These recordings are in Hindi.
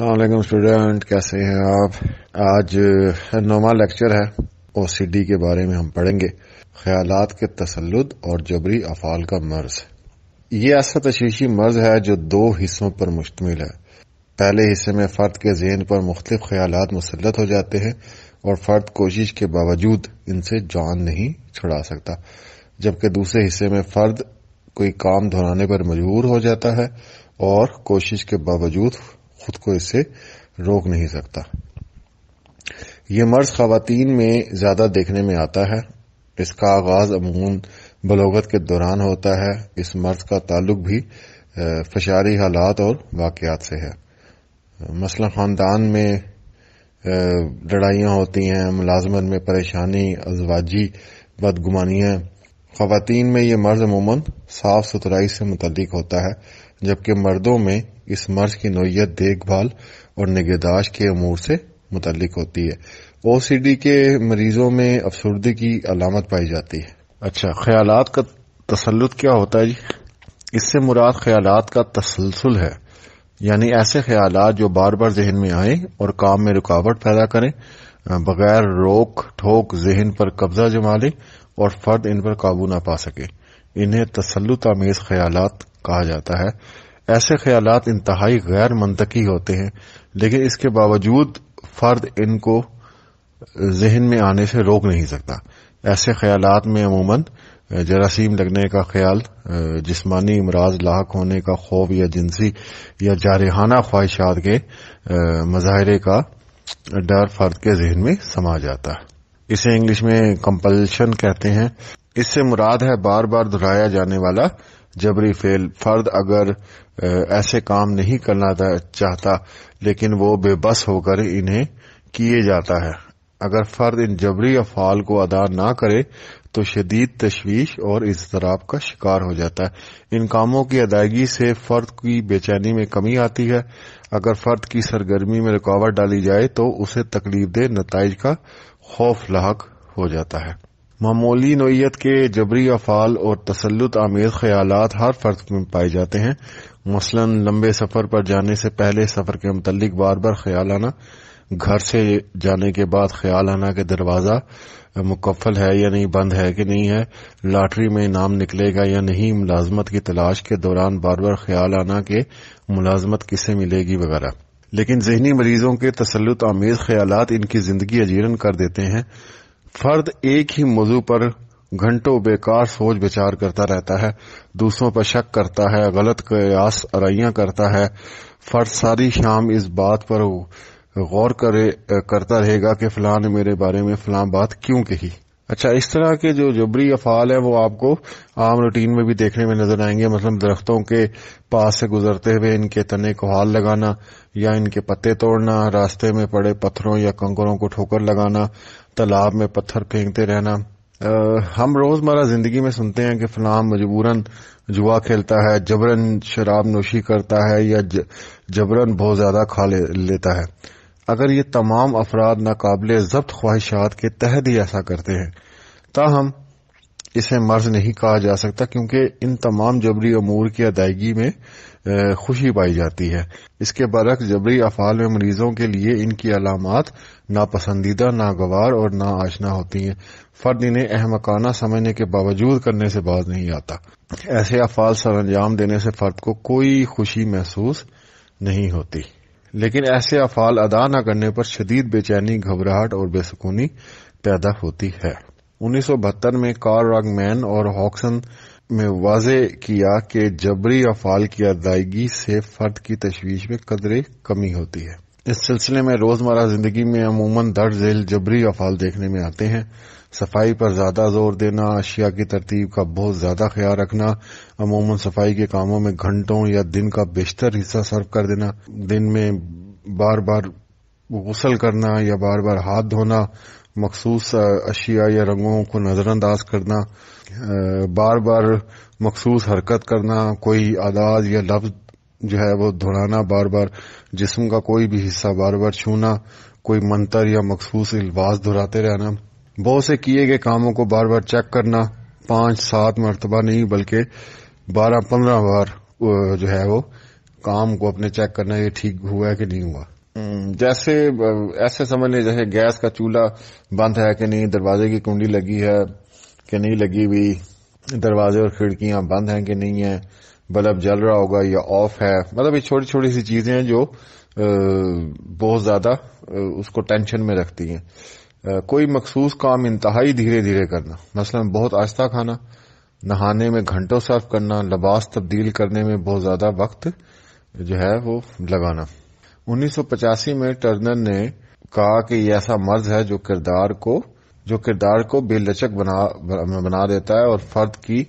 अलैक्म स्टूडेंट कैसे हैं आप आज नौवा लेक्चर है ओ के बारे में हम पढ़ेंगे ख्यालात के तसलुद और जबरी अफाल का मर्ज ये ऐसा तशीशी मर्ज है जो दो हिस्सों पर मुश्तमिल है पहले हिस्से में फ़र्द के जहन पर मुख्त ख्याल मुसलत हो जाते हैं और फ़र्द कोशिश के बावजूद इनसे जान नहीं छुड़ा सकता जबकि दूसरे हिस्से में फ़र्द कोई काम दोहराने पर मजबूर हो जाता है और कोशिश के बावजूद खुद को इससे रोक नहीं सकता ये मर्ज खातन में ज़्यादा देखने में आता है इसका आगाज अमून बलोगत के दौरान होता है इस मर्ज का ताल्लुक भी फशारी हालात और वाकयात से है मसला ख़ानदान में लड़ाइयां होती हैं मुलाजमत में परेशानी अजवाजी बदगुमानियां खातन में यह मर्ज अमूमन साफ़ सुथराई से मुतलिक होता है जबकि मर्दों में इस मर्ज की नोयत देखभाल और निगहदाश्त के अमूर से मुतलक होती है ओ सी डी के मरीजों में अफसरदगी की अलामत पाई जाती है अच्छा ख्याल का तसलुत क्या होता है जी इससे मुराद ख्याल का तसलसल है यानि ऐसे ख्याल जो बार बार जहन में आए और काम में रुकावट पैदा करें बगैर रोक ठोक जहन पर कब्जा जमा लें और फर्द इन पर काबू न पा सके इन्हें तसलुत आमेज ख्याल कहा जाता है ऐसे ख्याल इंतहाई गैर मनतकी होते हैं लेकिन इसके बावजूद फ़र्द इनको जहन में आने से रोक नहीं सकता ऐसे ख्याल में अमूमन जरासीम लगने का ख्याल जिसमानी अमराज लाक होने का खौफ या जिनसी या जारहाना ख्वाहिशात के मज़ाहरे का डर फर्द के जहन में समा जाता है इसे इंग्लिश में कंपल्शन कहते हैं इससे मुराद है बार बार दोहराया जाने वाला जबरी फेल फर्द अगर ऐसे काम नहीं करना चाहता लेकिन वो बेबस होकर इन्हें किए जाता है अगर फर्द इन जबरी अफाल को अदा ना करे तो शदीद तशवीश और इजतराब का शिकार हो जाता है इन कामों की अदायगी से फर्द की बेचैनी में कमी आती है अगर फर्द की सरगर्मी में रुकावट डाली जाए तो उसे तकलीफ दे नतज का खौफ लाक हो जाता है मामूली नोयत के जबरी अफ़ाल और तसलत आमेज ख्याल हर फर्द में पाए जाते हैं मसलन लम्बे सफ़र पर जाने से पहले सफ़र के मतलब बार बार ख्याल आना घर से जाने के बाद ख्याल आना कि दरवाज़ा मुकफल है या नहीं बंद है कि नहीं है लॉटरी में इनाम निकलेगा या नहीं मुलाजमत की तलाश के दौरान बार बार ख्याल आना कि मुलाजमत किसे मिलेगी वगैरह लेकिन जहनी मरीजों के तसलत आमेज ख्याल इनकी जिंदगी अजीरन कर देते हैं फर्द एक ही मौजू पर घंटों बेकार सोच विचार करता रहता है दूसरों पर शक करता है गलत कयास अराइयां करता है फर्द सारी शाम इस बात पर गौर करे करता रहेगा कि फलां ने मेरे बारे में फलां बात क्यों कही अच्छा इस तरह के जो जबरी अफाल है वो आपको आम रूटीन में भी देखने में नजर आएंगे मतलब दरख्तों के पास से गुजरते हुए इनके तने को हाल लगाना या इनके पत्ते तोड़ना रास्ते में पड़े पत्थरों या कंकरों को ठोकर लगाना तालाब में पत्थर फेंकते रहना आ, हम रोजमर्रा जिंदगी में सुनते हैं कि फलाम मजबूरन जुआ खेलता है जबरन शराब नोशी करता है या ज, जबरन बहुत ज्यादा खा ले, लेता है अगर ये तमाम अफराद नाकबिल जब्त ख्वाहिशात के तहत ही ऐसा करते हैं ताहम इसे मर्ज नहीं कहा जा सकता क्योंकि इन तमाम जबरी अमूर की अदायगी में खुशी पाई जाती है इसके बरक जबरी अफाल में मरीजों के लिए इनकी अलामत नापसंदीदा नागवार और ना आशना होती है फर्द इन्हें अहम अहमकाना समझने के बावजूद करने से बाज नहीं आता ऐसे अफाल सर अंजाम देने से फर्द को कोई खुशी महसूस नहीं होती लेकिन ऐसे अफाल अदा न करने पर शदीद बेचैनी घबराहट और बेसकूनी पैदा होती है उन्नीस सौ बहत्तर में कार रॉग मैन और हॉक्सन में वाज किया कि जबरी अफाल की अदायगी से फर्द की तशवीश में कदरे कमी होती है इस सिलसिले में रोजमर्रा जिंदगी में अमूमन दर्ज झेल जबरी अफाल देखने में आते हैं सफाई पर ज्यादा जोर देना अशिया की तरतीब का बहुत ज्यादा ख्याल रखना अमूमन सफाई के कामों में घंटों या दिन का बेशतर हिस्सा सर्व कर देना दिन में बार बार गुसल करना या बार बार हाथ धोना मखसूस अशिया या रंगों को नज़रअंदाज करना बार बार मखसूस हरकत करना कोई आदाज या लफ्ज जो है वो दोहराना बार बार जिसम का कोई भी हिस्सा बार बार छूना कोई मंतर या मखसूस अल्फाज दोहराते रहना बहुत से किए गए कामों को बार बार चेक करना पांच सात मरतबा नहीं बल्कि बारह पंद्रह बार जो है वो काम को अपने चेक करना ये ठीक हुआ है कि नहीं हुआ हम्म, जैसे ऐसे समझ लें जैसे गैस का चूल्हा बंद है कि नहीं दरवाजे की कुंडी लगी है कि नहीं लगी हुई दरवाजे और खिड़कियां बंद हैं कि नहीं है बल्ब जल रहा होगा या ऑफ है मतलब ये छोटी छोटी सी चीजें हैं जो बहुत ज्यादा उसको टेंशन में रखती हैं कोई मखसूस काम इंतहाई धीरे धीरे करना मसलन बहुत आस्था खाना नहाने में घंटों सर्फ करना लबास तब्दील करने में बहुत ज्यादा वक्त जो है वो लगाना 1985 में टर्नर ने कहा कि ये ऐसा मर्ज है जो किरदार को जो किरदार को बेलचक बना बना देता है और फर्द की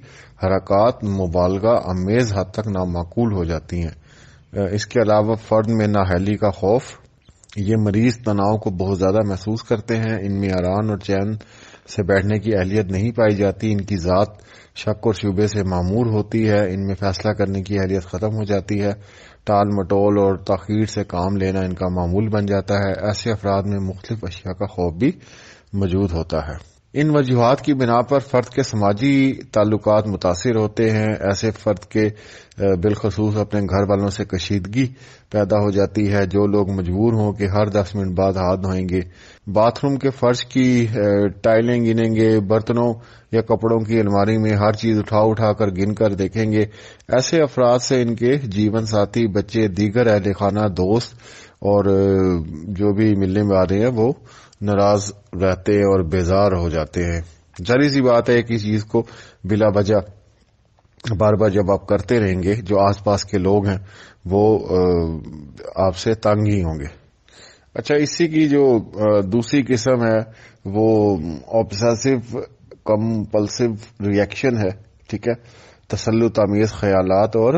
हरकत मुबालगा अमेज हद तक नामाकूल हो जाती हैं इसके अलावा फर्द में नाहली का खौफ ये मरीज तनाव को बहुत ज्यादा महसूस करते हैं इनमें आरान और चैन से बैठने की अहलियत नहीं पाई जाती इनकी ज़ात शक और शुबे से मामूर होती है इनमें फैसला करने की अहलियत खत्म हो जाती है टाल मटोल और तखीर से काम लेना इनका मामूल बन जाता है ऐसे अफराद में मुख्तफ अशिया का खौफ भी मौजूद होता है इन वजूहत की बिना पर फ़र्द के समाजी ताल्लुक मुतासर होते हैं ऐसे फ़र्द के बिलखसूस अपने घर वालों से कशीदगी पैदा हो जाती है जो लोग मजबूर हों कि हर दस मिनट बाद हाथ धोएंगे बाथरूम के फर्श की टाइलें गिनेंगे बर्तनों या कपड़ों की अलमारी में हर चीज़ उठा उठा कर गिन कर देखेंगे ऐसे अफराद से इनके जीवन साथी बच्चे दीगर अहल खाना दोस्त और जो भी मिलने में आ रहे हैं वो नाराज रहते हैं और बेजार हो जाते हैं जरी सी बात है कि चीज को बिला वजह बार बार जब आप करते रहेंगे जो आसपास के लोग हैं वो आपसे तंग ही होंगे अच्छा इसी की जो दूसरी किस्म है वो ऑब्सेसिव कम्पल्सिव रिएक्शन है ठीक है तसल्लुत आमेज ख्याल और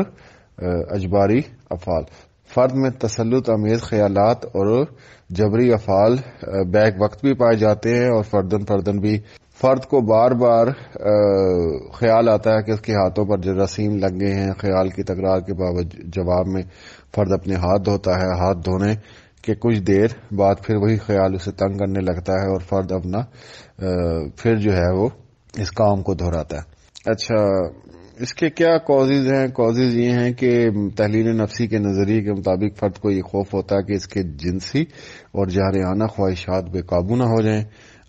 अजबारी अफाल फ़र्द में तसलुत आमेज़ ख्याल और जबरी अफाल बैक वक्त भी पाए जाते हैं और फर्दन फर्दन भी फ़र्द को बार बार ख्याल आता है कि उसके हाथों पर जरासीम लग गए हैं ख्याल की तकरार के बावजूद जवाब में फ़र्द अपने हाथ धोता है हाथ धोने के कुछ देर बाद फिर वही ख्याल उसे तंग करने लगता है और फ़र्द अपना फिर जो है वो इस काम को दोहराता है अच्छा इसके क्या कॉजेज हैं कॉजेज ये हैं कि तहलील नफसी के नज़रिए के मुताबिक फ़र्द को ये खौफ होता है कि इसके जिनसी और जहराना ख्वाहिशात बेकाबू ना हो जाएं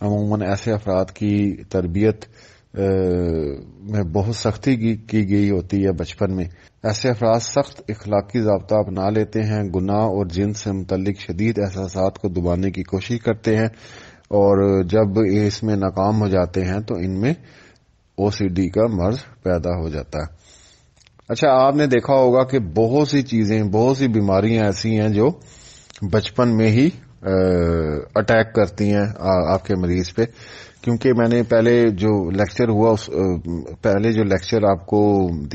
अमूमन ऐसे अफराद की तरबियत में बहुत सख्ती की गई होती है बचपन में ऐसे अफराज सख्त इखलाकी जबता अपना लेते हैं गुनाह और जिन्स से मुतलिक शदीद एहसास को दुबाने की कोशिश करते हैं और जब इसमें नाकाम हो जाते हैं तो इनमें ओसीडी का मर्ज पैदा हो जाता है अच्छा आपने देखा होगा कि बहुत सी चीजें बहुत सी बीमारियां ऐसी हैं जो बचपन में ही अटैक करती हैं आपके मरीज पे क्योंकि मैंने पहले जो लेक्चर हुआ उस पहले जो लेक्चर आपको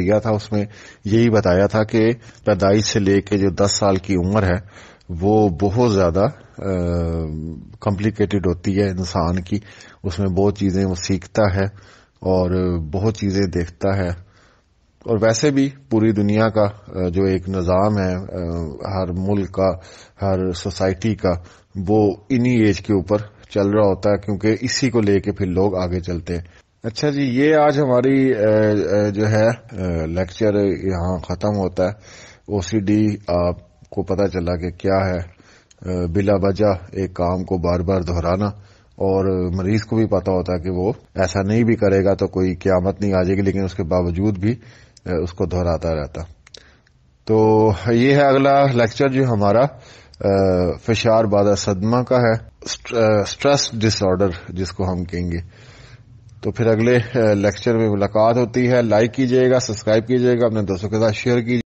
दिया था उसमें यही बताया था कि पैदाइश से लेके जो 10 साल की उम्र है वो बहुत ज़्यादा कॉम्प्लिकेटेड होती है इंसान की उसमें बहुत चीज़ें वो सीखता है और बहुत चीज़ें देखता है और वैसे भी पूरी दुनिया का जो एक निज़ाम है हर मुल्क का हर सोसाइटी का वो इन्हीं एज के ऊपर चल रहा होता है क्योंकि इसी को लेके फिर लोग आगे चलते हैं अच्छा जी ये आज हमारी जो है लेक्चर यहाँ ख़त्म होता है ओसीडी आपको पता चला कि क्या है बिला वजह एक काम को बार बार दोहराना और मरीज को भी पता होता है कि वो ऐसा नहीं भी करेगा तो कोई क्यामत नहीं आ जाएगी लेकिन उसके बावजूद भी उसको दोहराता रहता तो ये है अगला लेक्चर जो हमारा फिशार बादा सदमा का है स्ट्रेस डिसऑर्डर जिसको हम कहेंगे तो फिर अगले लेक्चर में मुलाकात होती है लाइक कीजिएगा सब्सक्राइब कीजिएगा अपने दोस्तों के साथ शेयर कीजिए